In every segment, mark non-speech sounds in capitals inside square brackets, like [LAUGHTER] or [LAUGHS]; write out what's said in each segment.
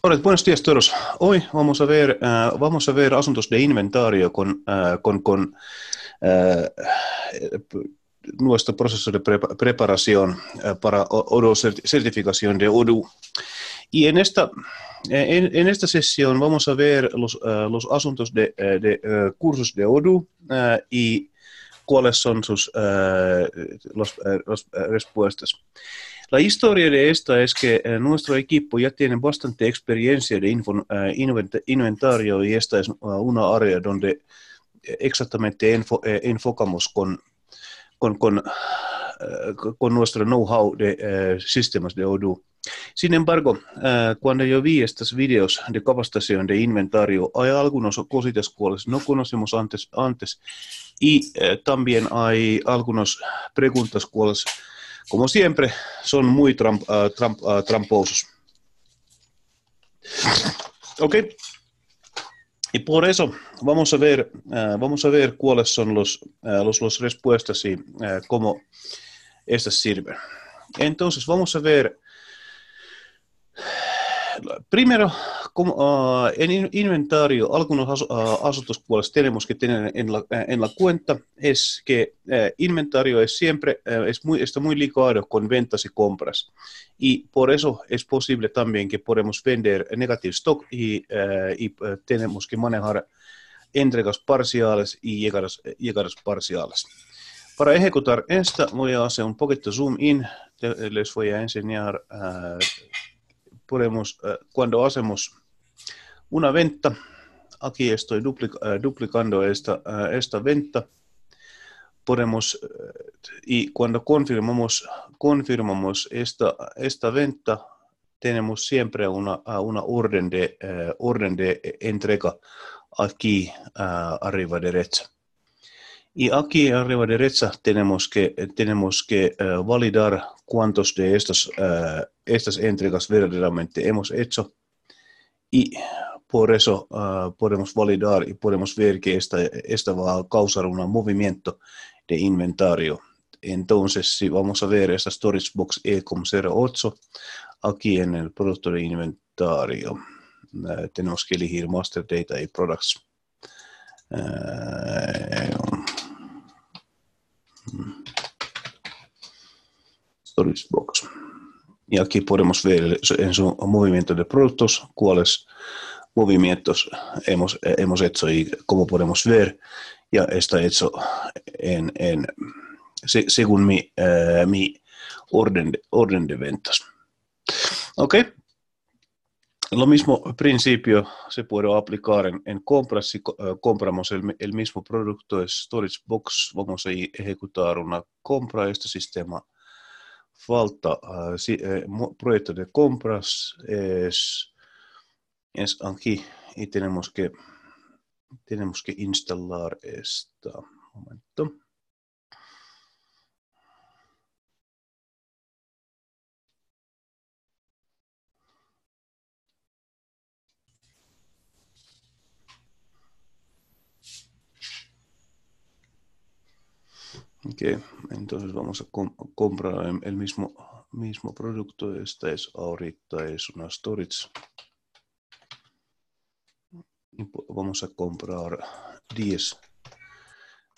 Hola, buenos días a todos. Hoy vamos a ver, eh, vamos a ver asuntos de inventario con, eh, con, eh, nuestro proceso de preparación para la certificación de ODU. Y en esta, en, esta sesión vamos a ver los, asuntos de, de cursos de ODU y cuáles son sus respuestas. La historia de esta es que eh, nuestro equipo ya tiene bastante experiencia de eh, inventario y esta es uh, una área donde eh, exactamente enfo eh, enfocamos con, con, con, uh, con nuestro know-how de uh, sistemas de Odoo. Sin embargo, cuando yo vi estos videos de capacitación de inventario, hay algunas cositas cuales no conocemos antes, antes y también hay algunas preguntas cuales como siempre, son muy ah, ah, tramposos. Ok. Y por eso vamos a ver, ah, vamos a ver cuáles son las los, los, respuestas y cómo estas sirven. Entonces, vamos a ver primero, como, uh, en inventario, algunos ah, asuntos cuales tenemos que tener en la, eh, en la cuenta es que uh, inventario es siempre, eh, es muy, está muy ligado con ventas y compras. Y por eso es posible también que podemos vender negative stock y, y tenemos que manejar entregas parciales y llegadas, llegadas parciales. Para ejecutar esta voy a hacer un poquito zoom in. Les voy a enseñar podemos, eh, cuando hacemos una venta, aquí estoy eh, duplicando esta, eh, esta venta, podemos, y cuando confirmamos, confirmamos esta, esta venta, tenemos siempre una, una orden, de, orden de entrega aquí arriba derecha. Y aquí arriba derecha tenemos que, tenemos que uh, äh, validar cuántos de estos, uh, äh, estas entregas verdaderamente hemos hecho. Y por eso uh, podemos validar y podemos ver que esta, esta va a causar un movimiento de inventario. Entonces, si vamos a ver esta storage box E08 aquí en el producto de inventario, eh, tenemos que elegir master data y products. Eh, storage Y aquí podemos ver en su movimiento de productos cuáles movimientos hemos, hemos hecho y cómo podemos ver ya está hecho en, en según mi, eh, mi orden, orden de ventas. Ok, lo mismo principio se puede aplicar en, en compras si eh, compramos el, el, mismo producto Storage Box. Vamos a ejecutar una compra. Este sistema falta. Uh, si, uh, proyecto de compras es, es aquí y tenemos que, tenemos que instalar esta. Momento. Ok, entonces vamos a comprar el mismo, mismo producto. Esta es ahorita es una storage. vamos a comprar 10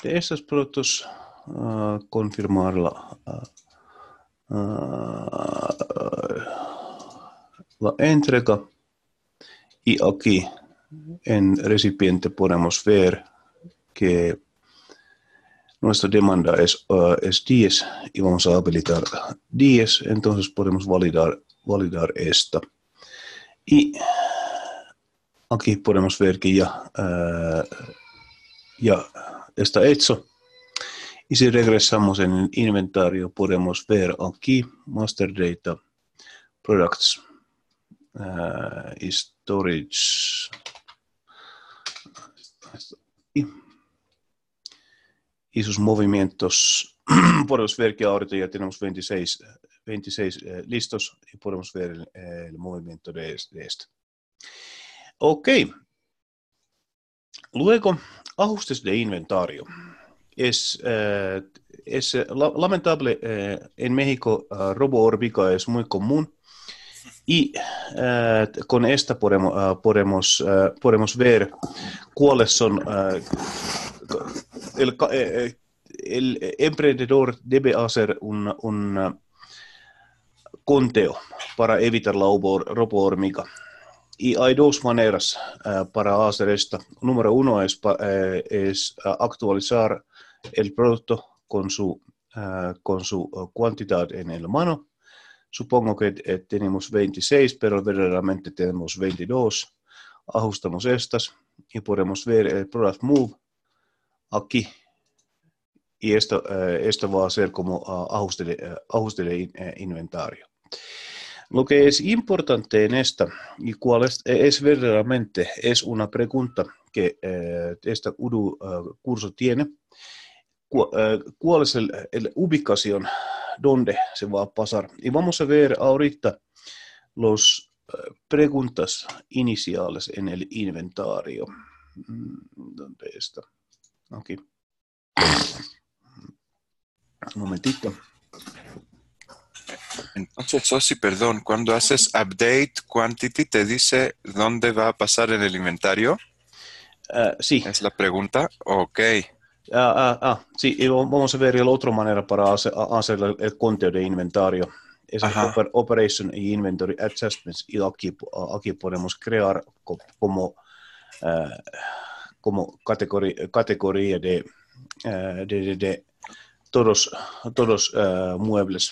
de estos productos. Ah, confirmar la, ah, ah, la entrega y aquí en recipiente podemos ver que Nuestra demanda es, uh, es 10 y vamos a habilitar 10, entonces podemos validar, validar esta. Y aquí podemos ver que ya, uh, äh, ya está hecho. Y si regresamos en el inventario, podemos ver aquí Master Data Products uh, Storage. Aquí. y sus movimientos. [CLEARS THROAT] podemos ver que ahorita ya tenemos 26, 26 eh, listos y podemos ver el, eh, movimiento de, de este. Ok. Luego, ajustes de inventario. Es, eh, es lamentable eh, en México, robo órbita es muy común. Y con esta podemos, podemos, podemos ver cuáles son el, eh, eh, eh, emprendedor debe hacer un, uh, conteo para evitar la hormiga Y hay dos maneras uh, para hacer esto. Número uno es, uh, actualizar el producto con su, con su cuantidad en el mano. Supongo que tenemos 26, pero verdaderamente tenemos 22. Ajustamos estas y podemos ver el Product Move aquí y esto, eh, esto va a ser como uh, ah, ajuste, de, uh, eh, ajuste de, eh, inventario. Lo que es importante en esta y cuál es, eh, es verdaderamente es una pregunta que eh, este UDU uh, curso tiene. Cu uh, ¿Cuál es la ubicación dónde se va a pasar? Y vamos a ver ahorita los preguntas iniciales en el inventario. Mm, ¿Dónde está? Ok. Un momentito. Entonces, Sosi, perdón, cuando haces update quantity, ¿te dice dónde va a pasar en el inventario? Ah, sí. ¿Es la pregunta? Ok. Ah, ah, ah sí, y vamos a ver la otra manera para hacer, el, conteo de inventario. Es operation inventory adjustments. Y aquí, aquí podemos crear como como categoría, eh, de, de, todos, todos eh, muebles.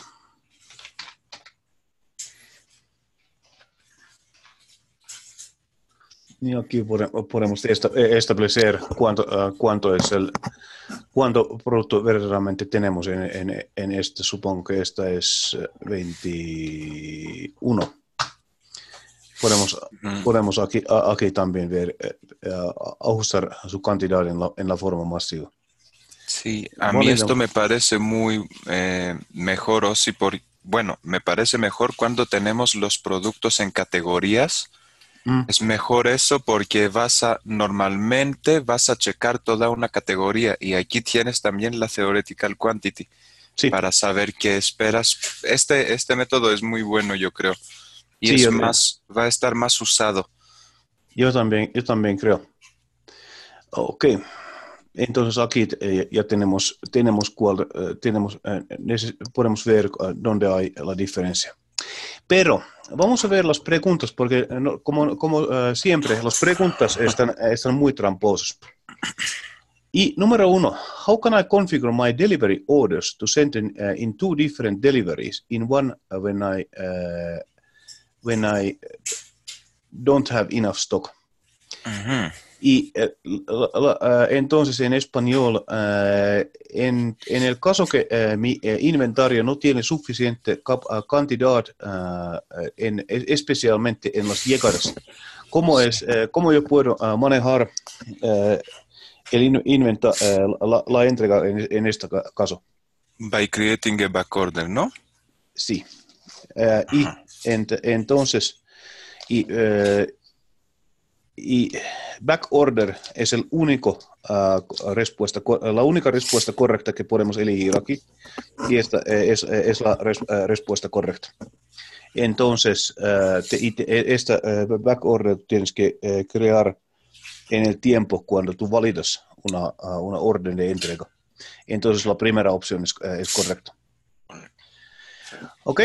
Y aquí podemos establecer cuánto, eh, cuánto es el cuánto producto verdaderamente tenemos en, en, en este. Supongo que esta es 21. Podemos, aquí, también ver, eh, eh, ajustar su cantidad en la, forma masiva. Sí, a mí esto me parece muy eh, mejor, o si por, bueno, me parece mejor cuando tenemos los productos en categorías. Mm. Es mejor eso porque vas a, normalmente vas a checar toda una categoría y aquí tienes también la theoretical quantity para saber qué esperas. Este, este método es muy bueno, yo creo y sí, más, va a estar más usado. Yo también, yo también creo. Ok, entonces aquí eh, ya tenemos, tenemos, eh, tenemos eh, podemos ver dónde hay la diferencia. Pero vamos a ver las preguntas, porque como, como siempre, las preguntas están, están muy tramposas. Y número uno, how can I configure my delivery orders to send in, two different deliveries in one when I when I uh, don't have enough stock. Y eh, eh, entonces en español, eh, en, el caso que mi inventario no tiene suficiente cantidad, especialmente en las llegadas, ¿cómo, es, cómo yo puedo manejar el la, entrega en, este caso? By creating a backorder, ¿no? Sí. y entonces, y, uh, y backorder es ah, la única respuesta correcta que podemos elegir aquí y esta eh, eh, es, la respuesta correcta. Entonces, te, e, esta backorder tienes que crear en el tiempo cuando tú validas una, ah, una orden de entrega. Entonces, la primera opción es, correcta. Ok.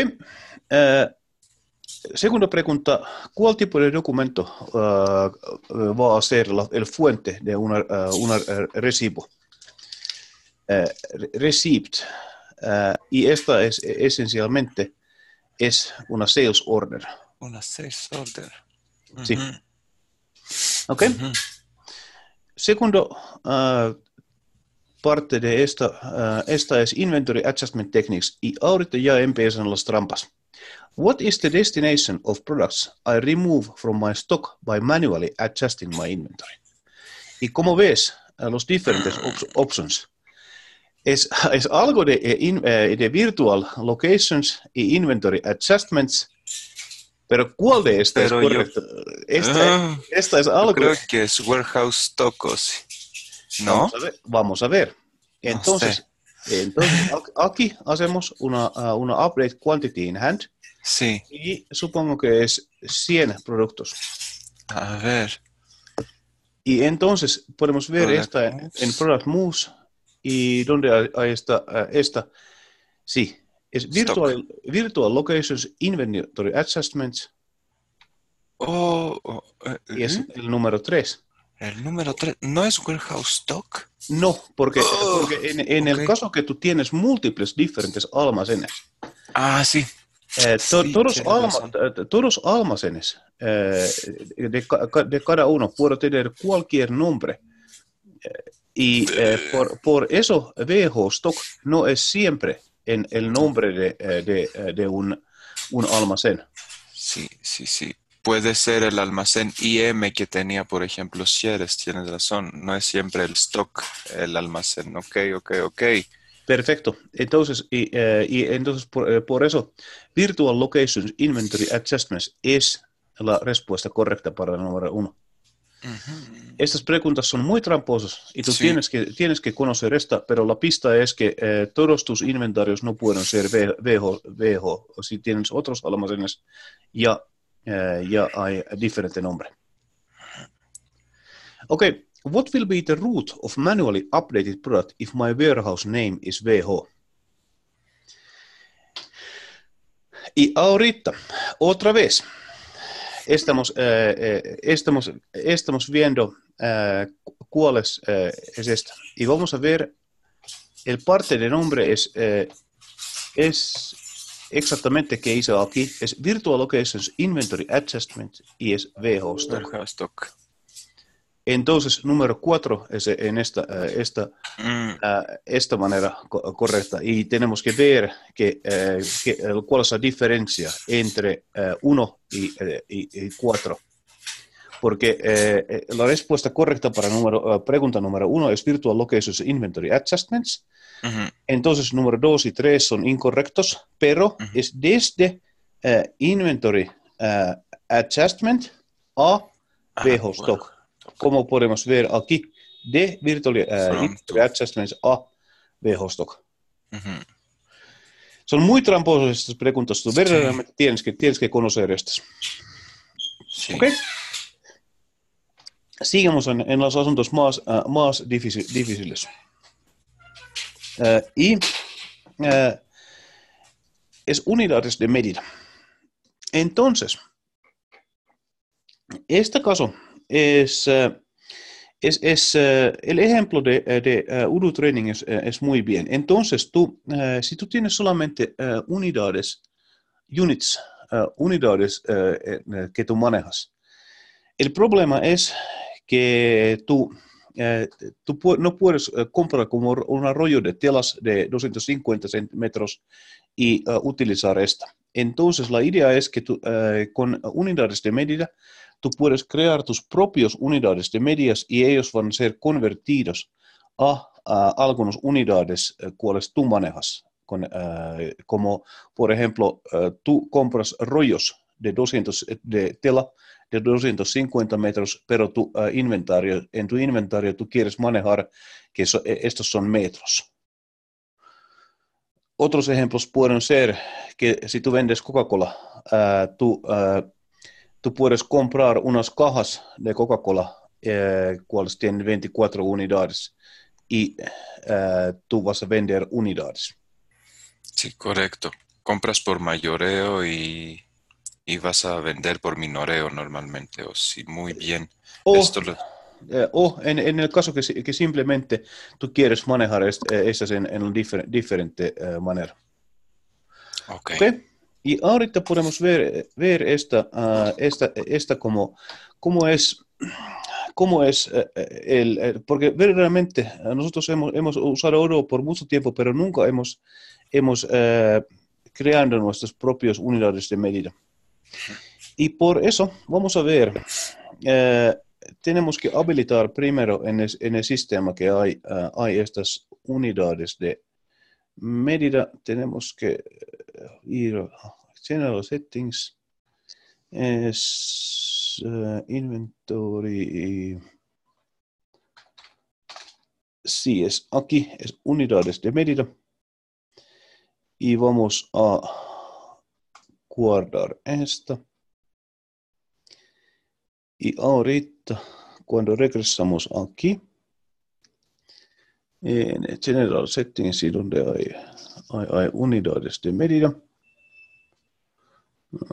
Segunda pregunta, ¿cuál tipo de documento eh, eh, va a ser la, el fuente de un eh, recibo? y esta es e, esencialmente es una sales order. Una sales order. Sí. Ok. Segunda Segundo parte de esta, esta es Inventory Adjustment Techniques. Y ahorita ya empiezan las trampas. What is the destination of products I remove from my stock by manually adjusting my inventory? ¿Y cómo ves eh, los diferentes op options? ¿Es, es algo de, eh, eh, de, virtual locations y inventory adjustments? Pero ¿cuál de estas Pero es correcto? Yo, esta, uh, esta, es algo. Creo que es warehouse stock, ¿no? Vamos a ver. Vamos a ver. Entonces, no sé. Entonces, aquí hacemos una, ah, update quantity in hand. Y supongo que es 100 productos. A ver. Y entonces podemos ver esta en Product Moves y donde hay ah, esta. Sí, es virtual, virtual Locations Inventory Adjustments. Oh, oh eh, es eh. el número 3. El número 3, ¿no es warehouse stock? No, porque, oh, en, el caso que tú tienes múltiples diferentes almacenes. Ah, sí. Eh, todos, los eh, almacenes eh, de, cada uno pueden tener cualquier nombre. y por, eso VH Stock no es siempre en el nombre de, un, un almacén. Sí, sí, sí puede ser el almacén IM que tenía, por ejemplo, Sieres, tienes razón, no es siempre el stock, el almacén, ok, ok, ok. Perfecto. Entonces, y, eh, entonces eh, por, eso, Virtual Locations Inventory Adjustments es la respuesta correcta para el número uno. Estas preguntas son muy tramposas y tú tienes, que, tienes que conocer esta, pero la pista es que eh, todos tus inventarios no pueden ser viejo viejo o si tienes otros almacenes ya eh, ya hay a different number. Okay, what will be the root of manually updated product if my warehouse name is VH? Y ahorita, otra vez, estamos, eh, eh, viendo eh, es esto. Y vamos a ver, el parte de nombre es, es exactamente que hizo aquí es Virtual Locations Inventory Adjustment y es Entonces, número 4 es en esta, eh, esta, mm. ah, esta manera correcta. Y tenemos que ver que, eh, que eh, cuál es la diferencia entre 1 y 4 porque eh, eh, la respuesta correcta para eh, pregunta número uno es Virtual Locations Inventory Adjustments. Entonces, número dos y tres son incorrectos, pero es desde Inventory Adjustment a ah, Stock. Como podemos ver aquí, de Virtual Inventory Adjustments a Vejo Stock. Son muy tramposas estas preguntas. Tú tienes, que, tienes que conocer estas. Sí sigamos en, los asuntos más, eh, difíciles. Eh, y eh, es unidades de medida. Entonces, este caso es, es, el ejemplo de, de Training es, muy bien. Entonces, tú, si tú tienes solamente unidades, units, unidades que tú manejas, el problema es que tú, eh, no puedes eh, comprar como un rollo de telas de 250 centímetros y eh, utilizar esta. Entonces, la idea es que tú, con unidades de medida, tú puedes crear tus propios unidades de medidas y ellos van a ser convertidos a, algunas unidades cuales tú manejas. como, por ejemplo, tú compras rollos de 200 de tela de 250 metros, pero tu eh, inventario, en tu inventario tú quieres manejar que eh, estos son metros. Otros ejemplos pueden ser que si tú vendes Coca-Cola, eh, tú, puedes comprar unas cajas de Coca-Cola, cuales tienen 24 unidades, y tú vas a vender unidades. Sí, correcto. Compras por mayoreo y y vas a vender por minoreo normalmente, o si muy bien. O, eh, en, el caso que, simplemente tú quieres manejar eh, estas en, en diferente eh, manera. Okay. Y ahorita podemos ver, esta, ah, esta, esta como, es cómo es el, porque verdaderamente nosotros hemos, hemos, usado oro por mucho tiempo, pero nunca hemos, hemos creado nuestras propias unidades de medida. Y por eso vamos a ver, eh, tenemos que habilitar primero en el, sistema que hay, eh, hay estas unidades de medida. Tenemos que eh, ir a General Settings, es, Inventory. Sí, es aquí, es unidades de medida. Y vamos a guardar esto. Y ahorita, cuando regresamos aquí, en General Settings donde hay, hay, unidades de medida.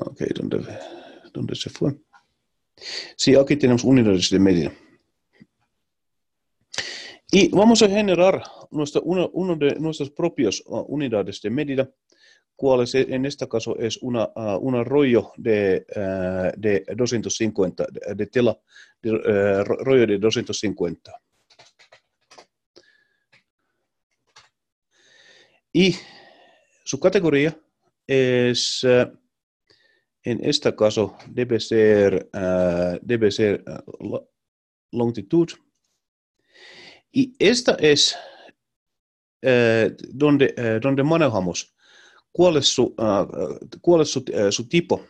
Ok, ¿dónde, se fue? Sí, aquí tenemos unidades de medida. Y vamos a generar nuestra, de nuestras propias uh, unidades de medida e, en este caso es una, uh, un arroyo de, eh, de 250, de, de tela, de, eh, rollo de 250. Y su categoría es, eh, en este caso, debe ser, debe ser longitud. Y esta es donde, donde manejamos cuál es su, ah, cuál eh, su, tipo.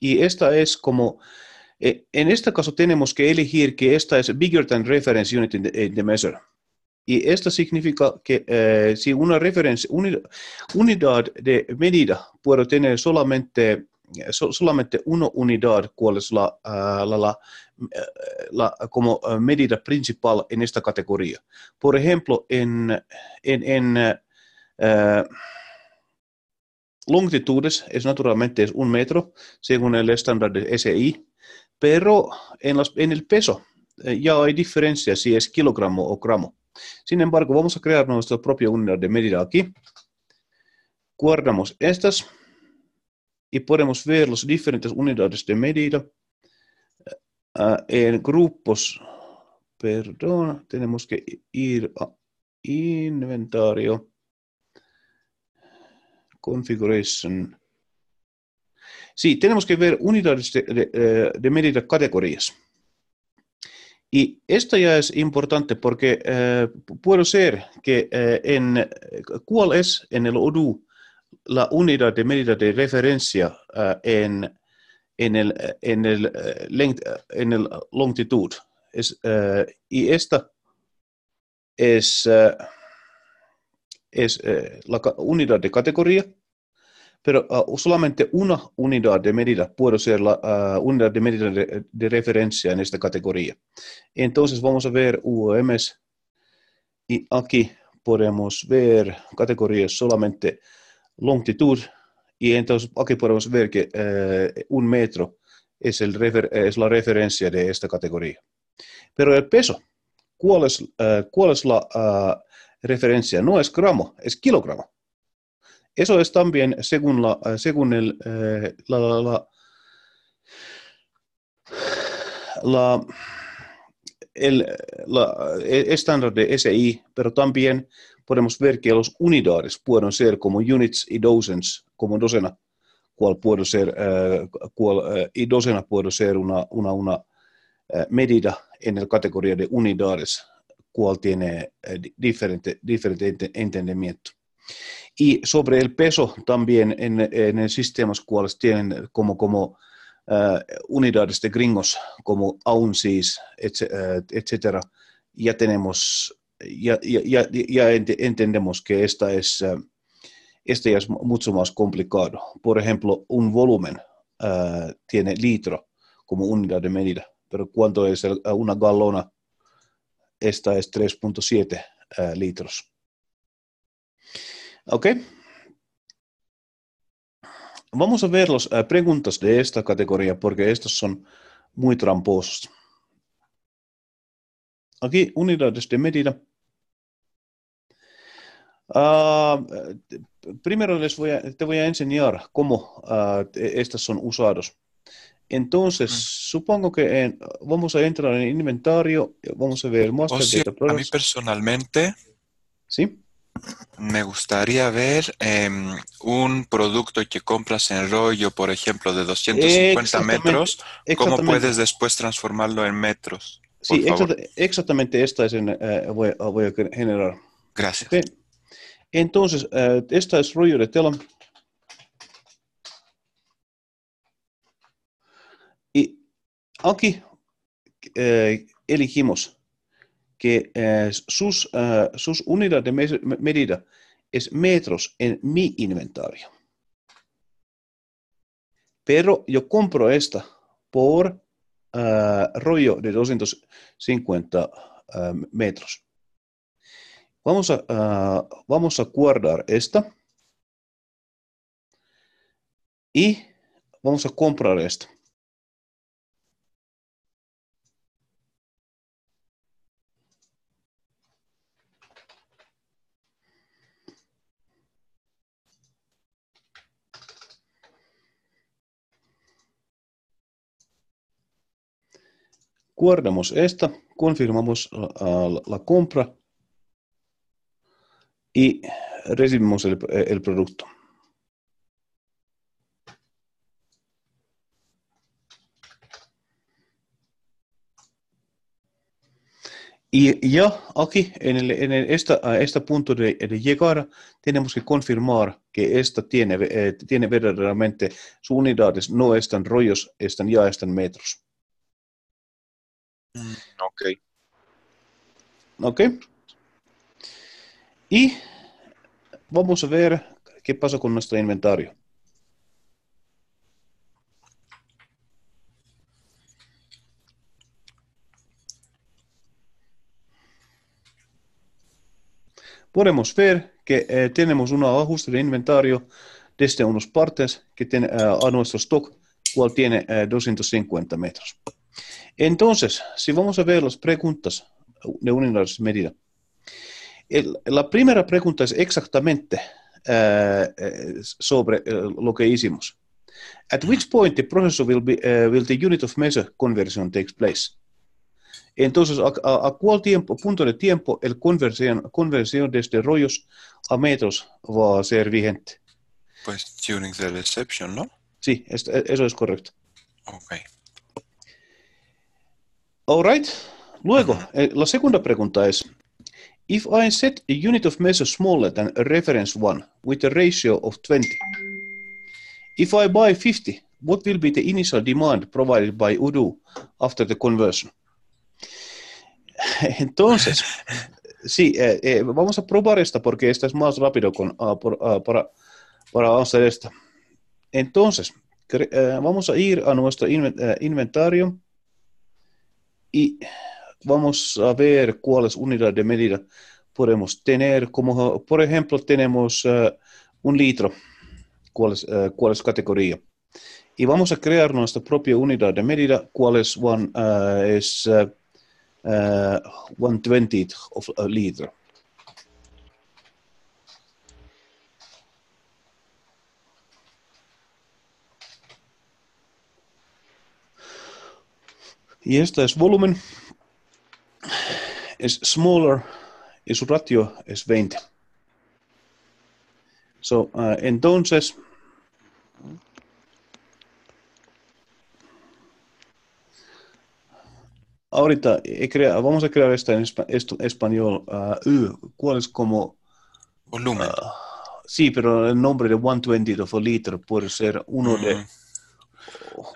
Y esta es como, eh, en este caso tenemos que elegir que esta es bigger than reference unit in the, measure. Y esto significa que eh, si una referencia, unidad, de medida puede tener solamente, solamente una unidad, cuál es la, ah, la, la, la, como medida principal en esta categoría. Por ejemplo, en, en, en longitudes es naturalmente es un metro según el estándar de SI, pero en, en el peso eh, ya hay diferencia si es kilogramo o gramo. Sin embargo, vamos a crear nuestra propia unidad de medida aquí. Guardamos estas y podemos ver las diferentes unidades de medida eh, eh, en grupos. Perdón, tenemos que ir a inventario. Configuration. Sí, tenemos que ver unidades de, eh, medida categorías. Y esto ya es importante porque eh, puedo ser que eh, en cuál es en el ODU la unidad de medida de referencia en, en, el, en, el, longitud. y esta es, es la unidad de categoría pero ah, solamente una unidad de medida puede ser la ah, unidad de medida de, referencia en esta categoría. Entonces vamos a ver UOMs, y aquí podemos ver categorías solamente longitud y entonces aquí podemos ver que eh, un metro es, el es, la referencia de esta categoría. Pero el peso, ¿cuál es, eh, cuál es la ah, referencia? No es gramo, es kilogramo. Eso es también, según, la, eh, según el, eh, la, la, la, el, eh, estándar de SI, pero también podemos ver que los unidades pueden ser como units y docens, como docena, cual puede ser, eh, cual, eh, y docena puede ser una, una, una eh, medida en la categoría de unidades, cual tiene diferente, diferente entendimiento. Y sobre el peso también en, en sistemas cuales tienen como, como eh, unidades de gringos, como ounces, etc. Eh, ya tenemos, ya, ya, ya, entendemos que esta es, eh, este es mucho más complicado. Por ejemplo, un volumen tiene litro como unidad de medida, pero cuánto es una galona, esta es 3.7 litros. ¿Ok? Vamos a ver las eh, preguntas de esta categoría porque estas son muy tramposas. Aquí, unidades de medida. Ah, eh, primero les voy a, te voy a enseñar cómo ah, estas son usadas. Entonces, mm. supongo que vamos a entrar en inventario, eh, vamos a ver más. a mí personalmente, ¿sí? me gustaría ver em, un producto que compras en rollo, por ejemplo, de 250 metros, ¿cómo puedes después transformarlo en metros? Sí, exactamente esta es en, eh, voy, a generar. Gracias. Entonces, eh, esta es rollo de tela. Y aquí eh, elegimos que eh, eh, sus, unidades de medida es metros en mi inventario. Pero yo compro esta por eh, rollo de 250 metros. Vamos a, vamos a guardar esta y vamos a comprar esta. guardamos esta, confirmamos eh, la, compra y recibimos el, eh, producto. Y ya aquí, en, este punto de, llegar, tenemos que confirmar que esta tiene, eh, tiene verdaderamente sus unidades, no están rollos, están, ya están metros. Mm, ok. Ok. Y vamos a ver qué pasa con nuestro inventario. podemos ver que eh, tenemos un ajuste de inventario desde unas partes que tiene, eh, a nuestro stock, cual tiene 250 eh, metros. Entonces, si vamos a ver las preguntas de una medida. la primera pregunta es exactamente eh, eh, sobre eh, lo que hicimos. At which point the process will be, will the unit of measure conversion takes place? Entonces, ¿a, a, cuál tiempo, punto de tiempo el conversión, conversión desde este rollos a metros va a ser vigente? Pues during the reception, ¿no? Sí, e, eso es correcto. Okay. All right. Luego, eh, la segunda pregunta es, if I set a unit of measure smaller than a reference one with a ratio of 20, if I buy 50, what will be the initial demand provided by Udo after the conversion? [LAUGHS] Entonces, [LAUGHS] sí, eh, eh, vamos a probar esta porque esta es más rápido con, uh, por, uh, para, para hacer esta. Entonces, uh, vamos a ir a nuestro eh, inventario y vamos a ver cuáles unidades de medida podemos tener. Como por ejemplo tenemos eh, un litro, cuál es, eh, la categoría. Y vamos a crear nuestra propia unidad de medida, cuál es, one, eh, es 120 of litro. Y esto es volumen, es smaller y su ratio es 20. Eh, entonces, ahorita vamos a crear esta en español, eh, ¿cuál es como? Volumen. Eh, sí, pero el nombre de 120 of a puede ser uno de, mm.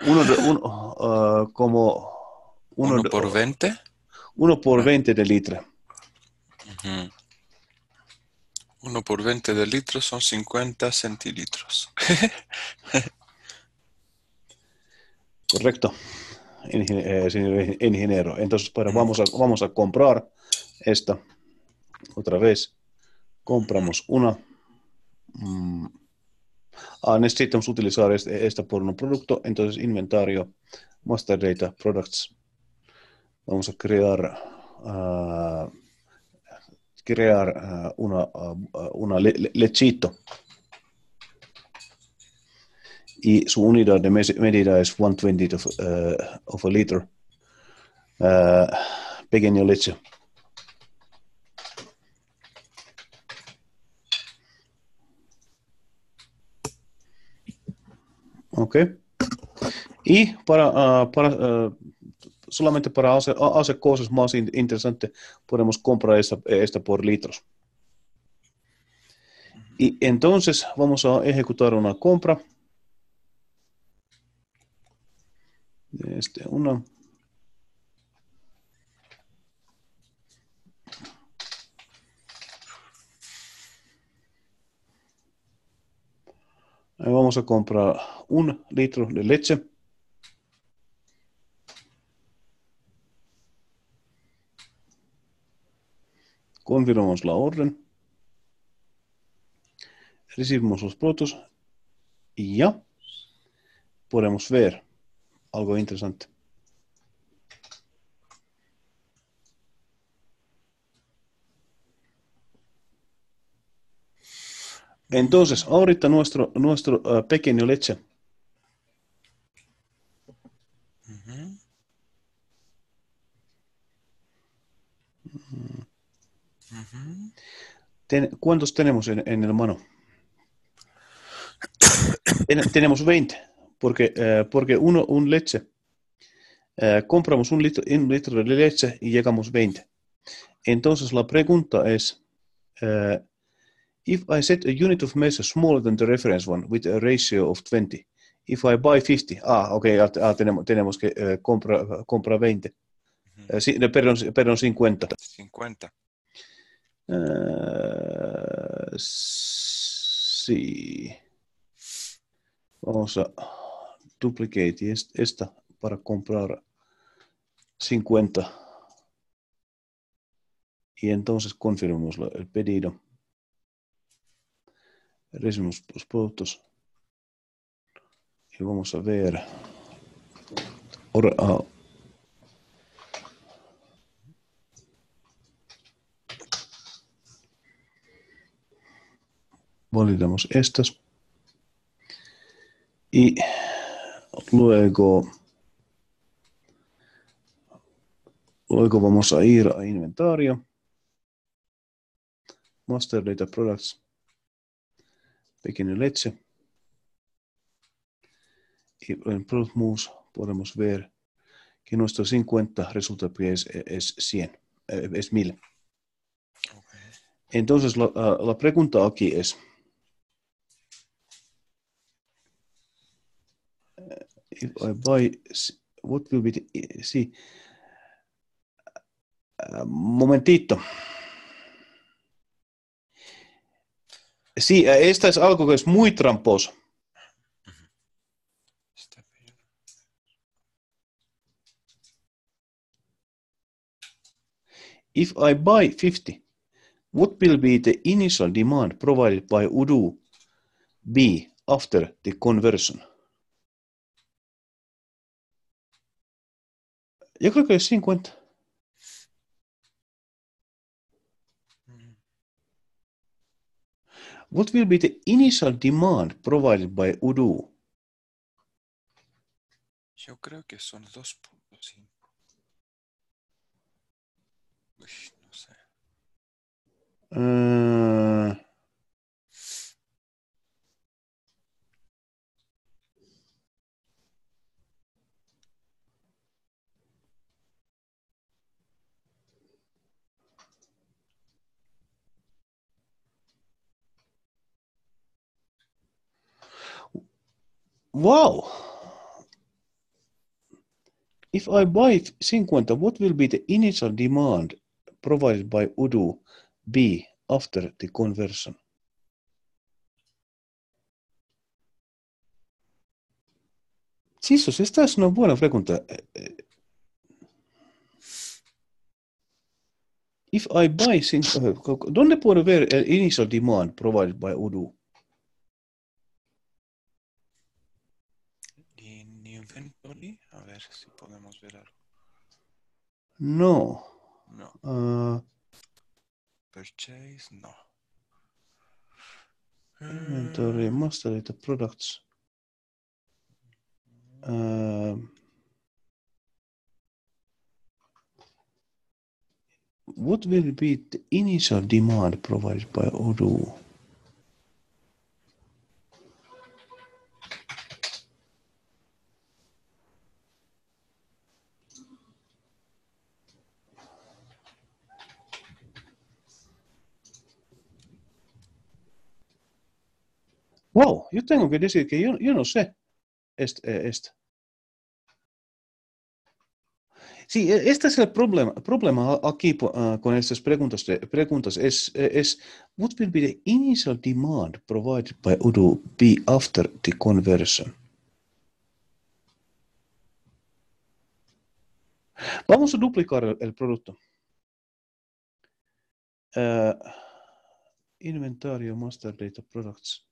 uno de, uno, como 1 por 20? 1 por 20 ah. de litro. 1 por 20 de litro son 50 centilitros. [LAUGHS] Correcto, eh, ingeniero. Entonces, pues, vamos a, vamos a comprar esta otra vez. Compramos una. Mm. Ah, necesitamos utilizar esta este por un producto, entonces inventario, master data, products, vamos a crear, uh, crear ah, una, ah, una lechito. Y su unidad de medida es 120 of, eh, of a liter. Eh, pequeño leche. Ok. Y para, para solamente para hacer, cosas más interesantes podemos comprar esta, por litros. Y entonces vamos a ejecutar una compra. Este, una. vamos a comprar un litro de leche. Confirmamos la orden. Recibimos los protos y ya podemos ver algo interesante. Entonces, ahorita nuestro, nuestro eh, pequeño leche ¿Cuántos tenemos en, el humano? tenemos 20, porque, eh, porque uno, un leche. Eh, compramos un litro, litro de leche y llegamos 20. Entonces la pregunta es, eh, if I set a unit of measure smaller than the reference one with a ratio of 20, if I buy 50, ah, ok, tenemos, tenemos, que comprar eh, compra 20, perdón, perdón, 50. 50. Eh, sí. Vamos a duplicate esta para comprar 50. Y entonces confirmamos el pedido. Recibimos los productos. Y vamos a ver. Ahora, ah, validamos estas. Y luego, luego vamos a ir a inventario. Master Data Products. Pequeña leche. Y en Product podemos ver que nuestro 50 resulta que es, 100, es 1000. Eh, Entonces, ah, la pregunta aquí es, if I buy, what will be the, si, äh, momentito. Si, äh, esta es algo que es muy tramposo. If I buy 50, what will be the initial demand provided by Udo B after the conversion? Yo creo que mm. What will be the initial demand provided by Udo? Yo creo que son 2.5. Uy, no sé. Uh, Wow! If I buy 50, what will be the initial demand provided by Udo be after the conversion? Jesús, esta es una buena pregunta. If I buy 50, ¿dónde puedo ver el initial demand provided by Udo? ver si podemos ver algo. No. No. Uh, Purchase, no. Inventory, eh. masterrated products. Uh, what will be the initial demand provided by Odoo? wow, yo tengo que decir que yo, yo no sé este, eh, esto. Este. Sí, e, este es el problema, problema aquí ah, con estas preguntas, preguntas es, eh, es, what will be the initial demand provided by Udo B after the conversion? Vamos a duplicar el, producto. Eh, inventario Master Data Products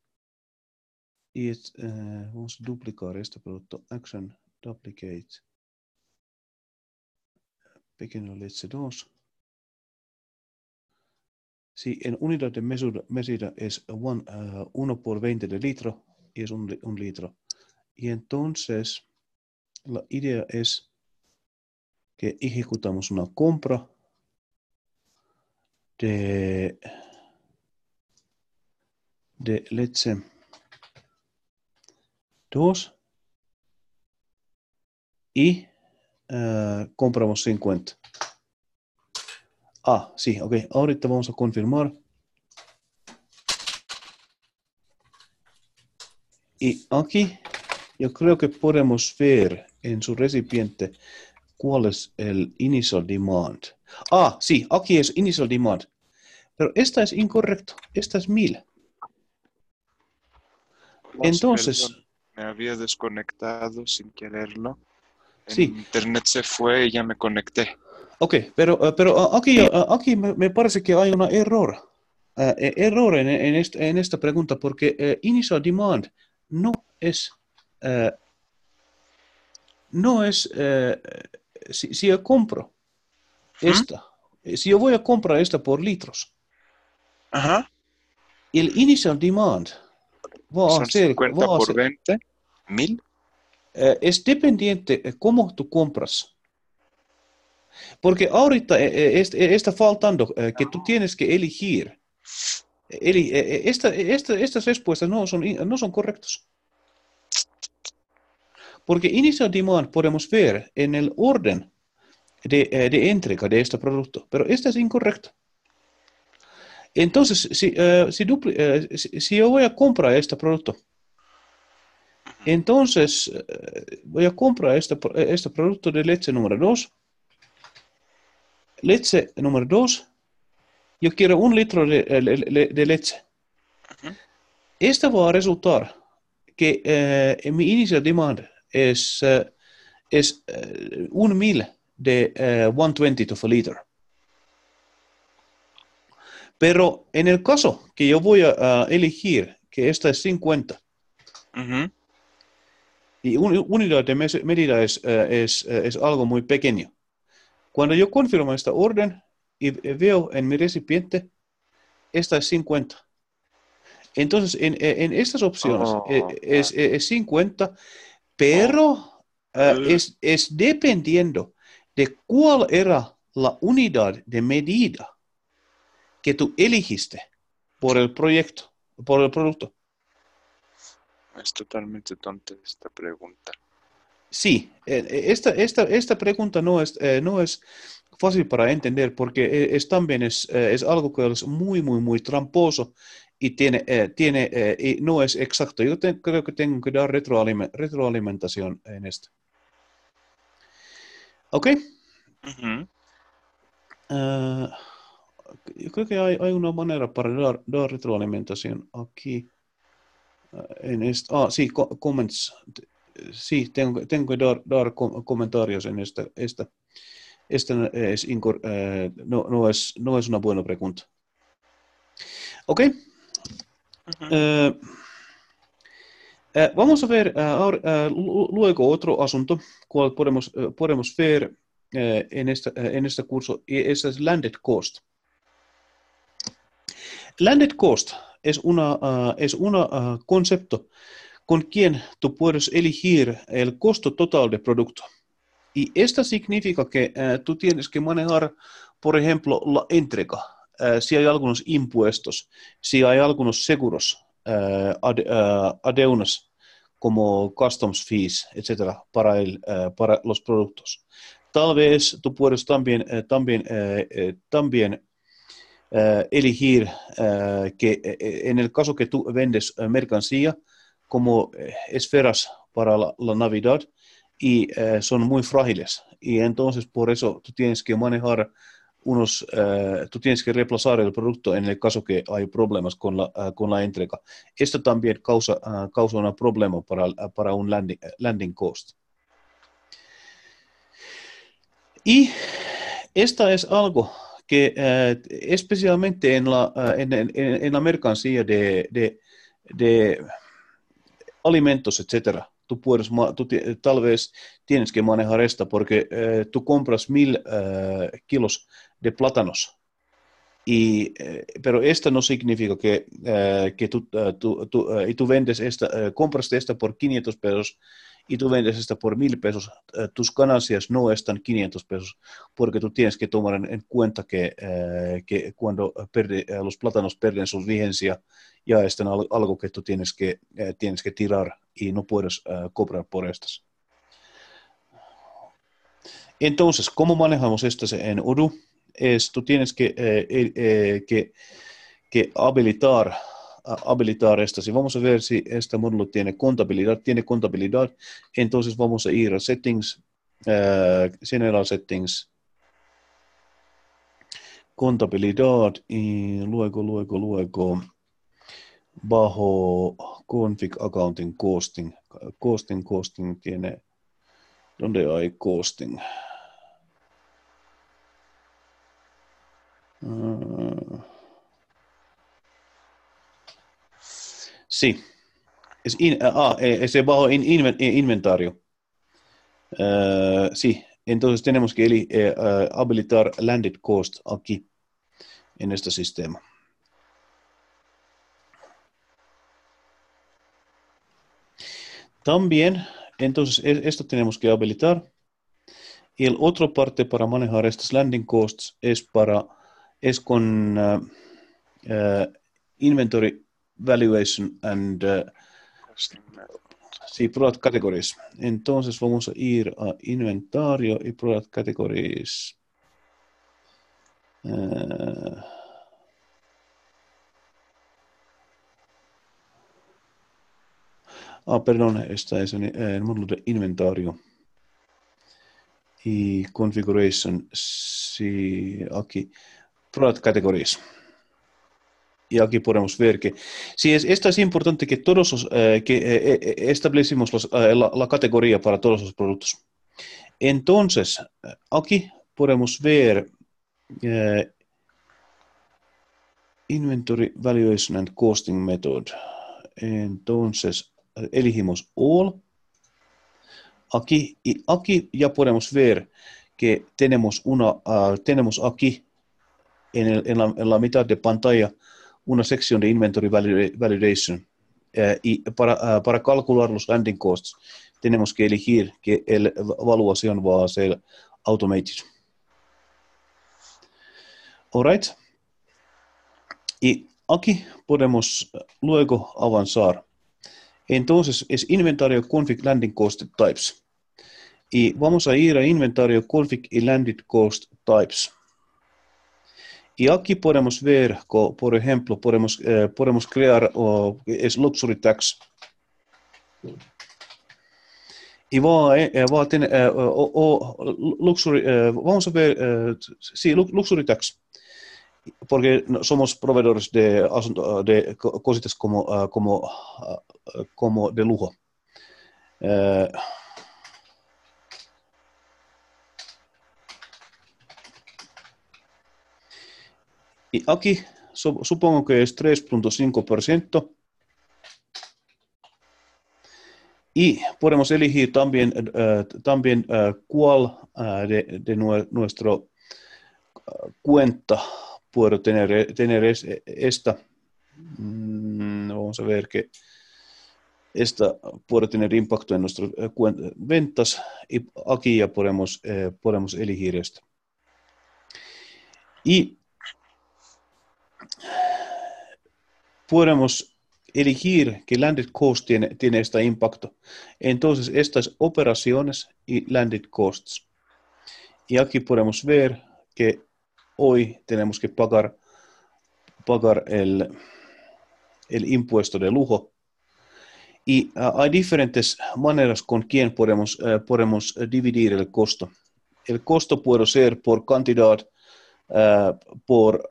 y eh, vamos a duplicar este producto, action, duplicate, pequeño leche 2. Si en unidad de medida, medida es eh, uno 1 por 20 de litro, y es un, un litro. Y entonces la idea es que ejecutamos una compra de, de leche dos y eh, compramos 50. Ah, sí, ok. Ahorita vamos a confirmar. Y aquí yo creo que podemos ver en su recipiente cuál es el initial demand. Ah, sí, aquí es initial demand. Pero esta es incorrecto. Esta es mil. Entonces, me había desconectado sin quererlo. sí. Internet se fue y ya me conecté. Ok, pero, eh, pero eh, aquí, eh, me, parece que hay un error. error en, esta pregunta porque initial demand no es no es si, yo compro esta si yo voy a comprar esta por litros Ajá. el initial demand Va a ser, por 20, mil. Eh, es dependiente de cómo tú compras. Porque ahorita eh, eh, este, está faltando que tú tienes que elegir. estas respuestas no son, no son correctas. Porque inicio demand podemos ver en el orden de, entrega de este producto, pero este es incorrecto. Entonces, eh, eh, si, si, yo voy a comprar este producto, entonces eh, voy a comprar este, este producto de leche número 2. Leche número 2, yo quiero un litro de, leche. Esto Este va a resultar que mi inicial demanda es, es un mil de 120 to a liter. Pero en el caso que yo voy a, elegir que esta es 50 y una unidad de medida eh, eh, es, algo muy pequeño. Cuando yo confirmo esta orden y veo en mi recipiente, esta es 50. Entonces, en, estas opciones oh, eh, es, es, 50, pero oh. es dependiendo de cuál era la unidad de medida que tú eligiste por el proyecto, por el producto? Es totalmente tonta esta pregunta. Sí, eh, eh, esta, esta pregunta no es, eh, no es fácil para entender porque es, también es, algo que es muy, muy, muy tramposo y tiene, tiene, y no es exacto. Yo creo que tengo que dar retroalimentación en esto. ¿Ok? creo que hay, hay una manera para dar, dar retroalimentación aquí. En este, ah, sí, comments. Sí, tengo, tengo que dar, dar com comentarios en esta. esta. Esta es no, no, es, no es una buena pregunta. Ok. Uh -huh. eh, vamos a ver, ahora, luego otro asunto, cual podemos, podemos ver en, esta, en este curso, y e, es landed cost. Landed Cost es un ah, ah, concepto con quien tú puedes elegir el costo total del producto. Y esto significa que eh, tú tienes que manejar, por ejemplo, la entrega, eh, si hay algunos impuestos, si hay algunos seguros, eh, aduanas como customs fees, etcétera, para, los productos. Tal vez tú puedes también eh, eh, que eh, eh, en el caso que tú vendes mercancía como esferas para la, Navidad y son muy frágiles y entonces por eso tú tienes que manejar unos, tú tienes que reemplazar el producto en el caso que hay problemas con la, entrega. Esto también causa, un problema para, un landing, landing, cost. Y esta es algo que eh, especialmente en la, eh, mercancía de, de, alimentos, etcétera, tú, puedes, tal vez tienes que manejar esta porque eh, tú compras mil kilos de plátanos. Y, pero esto no significa que, tú, y tú vendes esta, compras esta por 500 pesos y tú vendes esto por mil pesos, eh, tus ganancias no están 500 pesos porque tú tienes que tomar en, cuenta que, eh, cuando eh, los plátanos pierden su vigencia ya es algo que tú tienes que, tienes que tirar y no puedes cobrar por estas. Entonces, ¿cómo manejamos esto en Odoo? Es, tú tienes que, que, que habilitar habilitar estas. si vamos a ver si este módulo tiene contabilidad. Tiene contabilidad. Entonces vamos a ir a settings, uh, general settings, contabilidad y luego, luego, luego bajo config accounting costing. Costing, costing tiene. donde hay costing? Uh, Sí. Es ah, ah, eh, ese bajo eh, inventario. Eh, sí, entonces tenemos que habilitar landed cost aquí en este sistema. También, entonces, e, esto tenemos que habilitar. Y el otro parte para manejar estos landing costs es para es con valuation and uh, sí, product categories. Entonces vamos a ir a inventario y product categories. Uh, ah, perdón, esta es en, eh, el módulo de inventario. Y configuration, sí, aquí, product categories. y aquí podemos ver que si es, esto es importante que todos los, eh, que eh, eh, establecimos los, la, categoría para todos los productos. Entonces, aquí podemos ver Inventory Valuation and Costing Method. Entonces, elegimos All. Aquí y aquí ya podemos ver que tenemos, una, tenemos aquí en, la, en la mitad de pantalla una sección de inventory validation. Eh, y para, eh, para, calcular los landing costs, tenemos que elegir que la el evaluación va a ser automated. All right. Y aquí podemos luego avanzar. Entonces es inventario config landing cost types. Y vamos a ir a inventario config y landing cost types. Y aquí podemos ver, por ejemplo, podemos, eh, podemos crear oh, es Luxury Tax. Y va, eh, eh, va a tener, luxury, vamos a ver, sí, Luxury Tax. Porque somos proveedores de, de cositas como, ah, como, ah, como de lujo. Y aquí supongo que es 3.5%. Y podemos elegir también, eh, también eh, cuál eh, de, nuestro cuenta puede tener, tener esta. Mm, vamos a ver que esta puede tener impacto en nuestras ventas y aquí ya podemos, podemos elegir esto. Y Podemos elegir que landed cost tiene, tiene este impacto. Entonces, estas operaciones y landed costs. Y aquí podemos ver que hoy tenemos que pagar, pagar el, el impuesto de lujo. Y ah, hay diferentes maneras con quien podemos, eh, podemos dividir el costo. El costo puede ser por cantidad, eh, por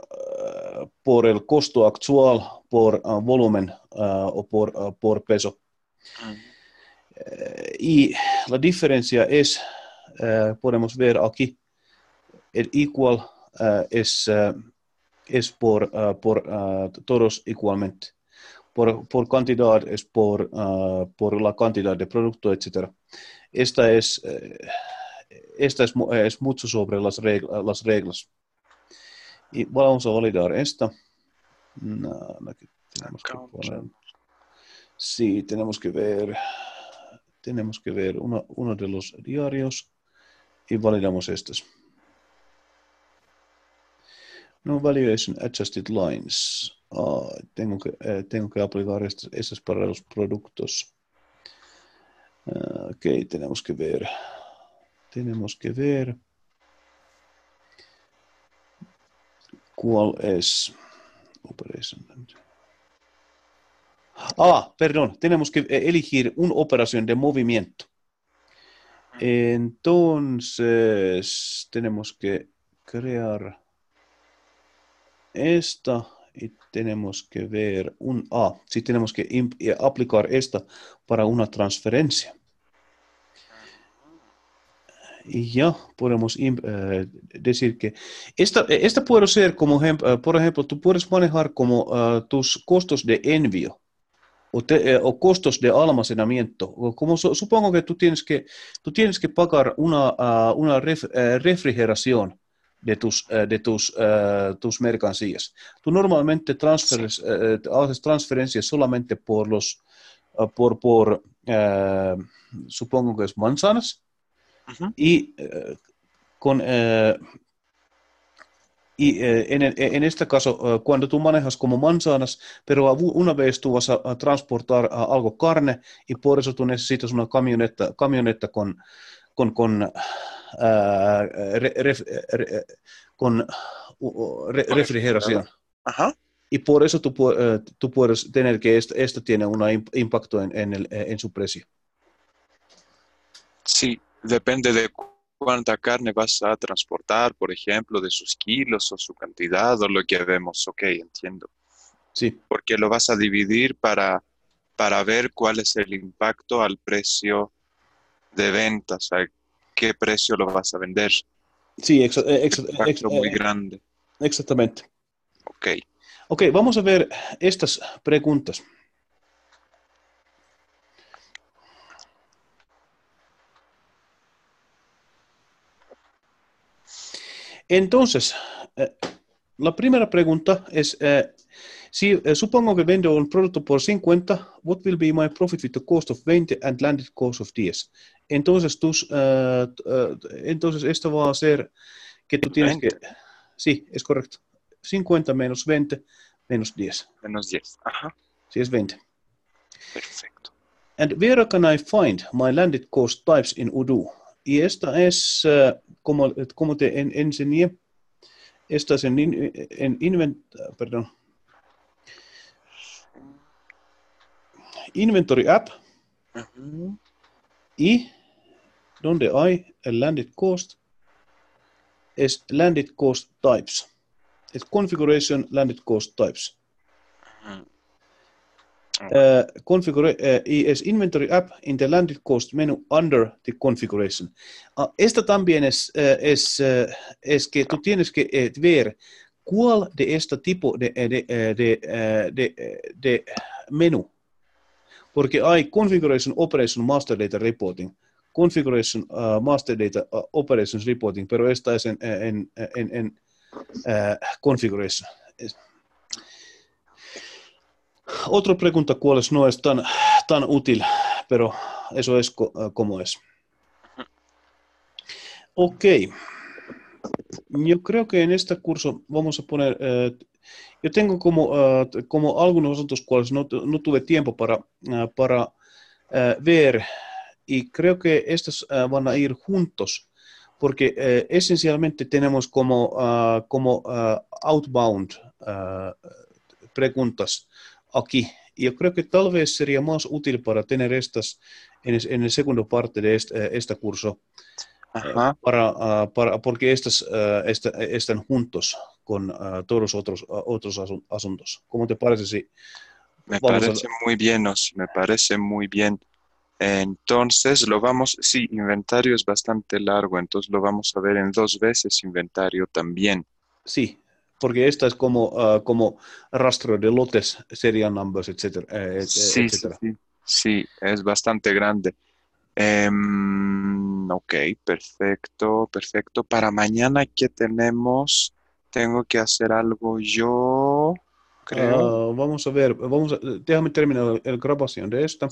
por el costo actual por ah, volumen ah, o por, ah, peso. Eh, y la diferencia es, eh, podemos ver aquí, el igual eh, es, por, por todos igualmente. Por, cantidad es por, la cantidad de producto, etc. Esta es, es, mucho sobre las reglas. Y vamos a validar esta. tenemos que Sí, tenemos que ver. Tenemos que ver uno, de los diarios y validamos estos. No valuation adjusted lines. Eh, tengo, que, aplicar estos, para los productos. Ah, ok, tenemos que ver. Tenemos que ver. ¿Cuál es? Ah, perdón, tenemos que eh, elegir una operación de movimiento. Entonces, tenemos que crear esta y tenemos que ver un A. Ah, si tenemos que eh, aplicar esta para una transferencia y ya podemos eh, decir que esta, puede ser como eh, por ejemplo, tú puedes manejar como eh, tus costos de envío o, costos de almacenamiento. supongo que tú tienes que, tú tienes que pagar una, ah, refrigeración de tus, de mercancías. Tú normalmente haces transferencias solamente por los, por, por supongo que es manzanas, y eh, con... Eh, y eh, en, en, este caso, cuando tú manejas como manzanas, pero una vez tú vas a, transportar algo carne y por eso tú necesitas una camioneta, camioneta con, con, con, refrigeración. Y por eso tú, puedes tener que esto, este tiene un impacto en su precio. Sí, Depende de cuánta carne vas a transportar, por ejemplo, de sus kilos o su cantidad o lo que vemos. Ok, entiendo. Sí. Porque lo vas a dividir para, para ver cuál es el impacto al precio de ventas, o qué precio lo vas a vender. Sí, exacto. Eh, muy eh, grande. Exactamente. Ok. Ok, vamos a ver estas preguntas. Entonces, eh, la primera pregunta es, eh, si eh, supongo que vendo un producto por 50, what will be my profit with the cost of 20 and landed cost of 10? Entonces, entonces esto va a ser que tú tienes que... Sí, es correcto. 50 menos 20 menos 10. Menos 10, ajá. Sí, es 20. Perfecto. And where can I find my landed cost types in Odoo? Y esta es, eh, como, como, te en, enseñé, esta es en, en invent, ah, perdón. Inventory App. Y donde hay el landed cost, es landed cost types. Es configuration landed cost types. uh, uh, es Inventory App in the Landed Cost menu under the Configuration. Uh, esta también es, äh, es, äh, es que tú tienes que eh, ver cuál de este tipo de, eh, de, eh, de, de menú. Porque hay Configuration Operation Master Data Reporting. Configuration äh, Master Data Operations Reporting, pero esta es en, en, en, en Configuration. Otra pregunta, ¿cuáles no es tan, útil? Pero eso es eh, como es. Ok. Yo creo que en este curso vamos a poner... Eh, yo tengo como, eh, como algunos otros cuales no, tuve tiempo para, para ver y creo que estos van a ir juntos porque esencialmente tenemos como, como outbound preguntas aquí. Yo creo que tal vez sería más útil para tener estas en, el, en segundo parte de este, eh, este curso, eh, Ajá. Para, ah, para, porque estas eh, están juntos con ah, todos los otros, ah, otros asuntos. ¿Cómo te parece si me parece muy bien, Os, me parece muy bien. Entonces lo vamos, sí, inventario es bastante largo, entonces lo vamos a ver en dos veces inventario también. Sí, porque esta es como, ah, como rastro de lotes, serían numbers, eh, eh, etcétera. sí, Sí, es bastante grande. Em, ok, perfecto, perfecto. Para mañana, ¿qué tenemos? Tengo que hacer algo yo, creo. Ah, vamos a ver, vamos déjame terminar la grabación de esta.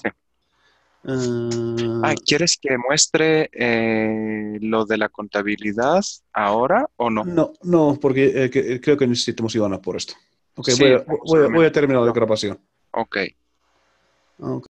Ah. ah, ¿quieres que muestre eh, lo de la contabilidad ahora o no? No, no, porque eh, eh, creo que necesitamos Ivana por esto. voy, a, terminar la grabación. Ok. okay.